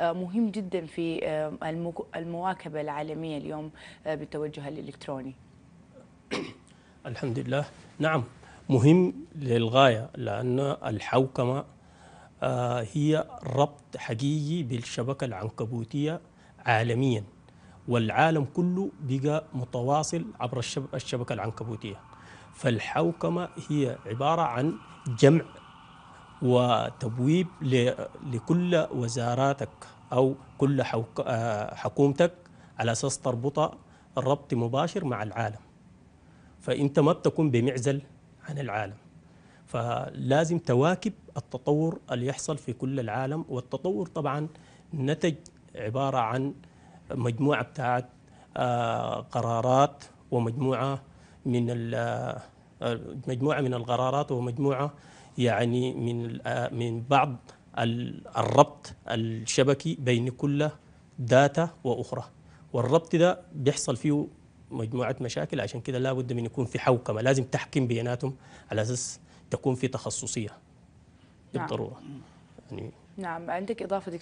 آه، مهم جدا في آه، المواكبة العالمية اليوم آه، بالتوجه الإلكتروني الحمد لله نعم مهم للغاية لأن الحوكمة هي ربط حقيقي بالشبكة العنكبوتية عالميا والعالم كله بقى متواصل عبر الشبكة العنكبوتية فالحوكمة هي عبارة عن جمع وتبويب لكل وزاراتك أو كل آه، حكومتك على أساس تربطها الربط مباشر مع العالم فأنت ما بتكون بمعزل عن العالم فلازم تواكب التطور اللي يحصل في كل العالم والتطور طبعا نتج عبارة عن مجموعة بتاعت آه، قرارات ومجموعة من آه، مجموعة من القرارات ومجموعة يعني من من بعض الربط الشبكي بين كل داتا واخرى والربط ده بيحصل فيه مجموعه مشاكل عشان كده لابد من يكون في حوكمه لازم تحكم بياناتهم على اساس تكون في تخصصيه بالضروره نعم. يعني نعم عندك اضافه دكتور